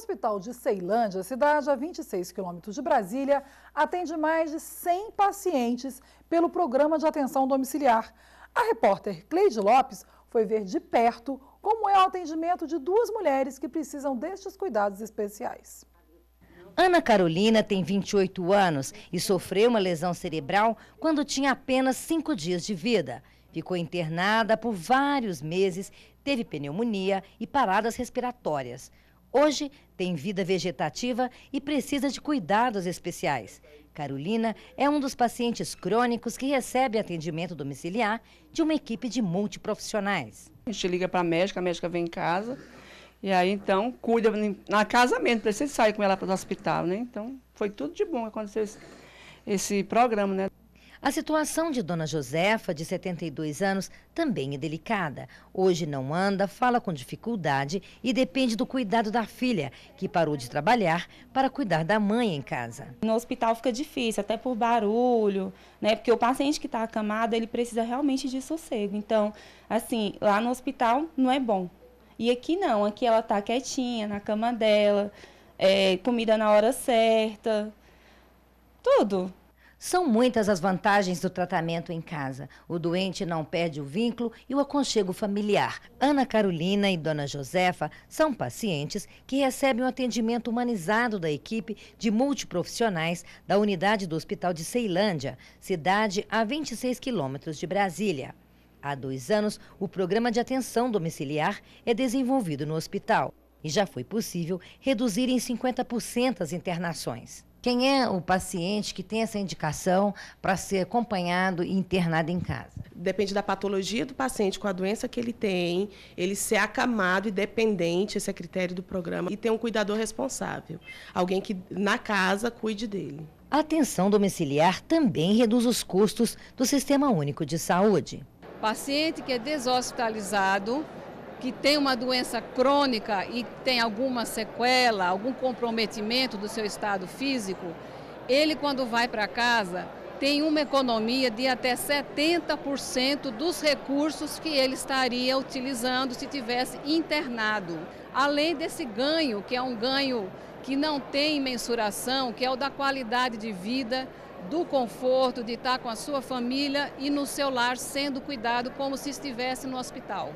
hospital de Ceilândia, cidade a 26 quilômetros de Brasília, atende mais de 100 pacientes pelo programa de atenção domiciliar. A repórter Cleide Lopes foi ver de perto como é o atendimento de duas mulheres que precisam destes cuidados especiais. Ana Carolina tem 28 anos e sofreu uma lesão cerebral quando tinha apenas cinco dias de vida. Ficou internada por vários meses, teve pneumonia e paradas respiratórias. Hoje tem vida vegetativa e precisa de cuidados especiais. Carolina é um dos pacientes crônicos que recebe atendimento domiciliar de uma equipe de multiprofissionais. A gente liga para a médica, a médica vem em casa e aí então cuida na casa mesmo, precisa sair com ela para o hospital, né? Então foi tudo de bom que aconteceu esse, esse programa, né? A situação de Dona Josefa, de 72 anos, também é delicada. Hoje não anda, fala com dificuldade e depende do cuidado da filha, que parou de trabalhar para cuidar da mãe em casa. No hospital fica difícil, até por barulho, né? Porque o paciente que está acamado, ele precisa realmente de sossego. Então, assim, lá no hospital não é bom. E aqui não, aqui ela está quietinha, na cama dela, é, comida na hora certa, tudo. São muitas as vantagens do tratamento em casa. O doente não perde o vínculo e o aconchego familiar. Ana Carolina e Dona Josefa são pacientes que recebem o um atendimento humanizado da equipe de multiprofissionais da unidade do Hospital de Ceilândia, cidade a 26 quilômetros de Brasília. Há dois anos, o programa de atenção domiciliar é desenvolvido no hospital e já foi possível reduzir em 50% as internações. Quem é o paciente que tem essa indicação para ser acompanhado e internado em casa? Depende da patologia do paciente, com a doença que ele tem, ele ser acamado e dependente, esse é critério do programa, e ter um cuidador responsável, alguém que na casa cuide dele. A atenção domiciliar também reduz os custos do Sistema Único de Saúde. Paciente que é deshospitalizado, que tem uma doença crônica e tem alguma sequela, algum comprometimento do seu estado físico, ele quando vai para casa tem uma economia de até 70% dos recursos que ele estaria utilizando se tivesse internado. Além desse ganho, que é um ganho que não tem mensuração, que é o da qualidade de vida, do conforto de estar com a sua família e no seu lar sendo cuidado como se estivesse no hospital.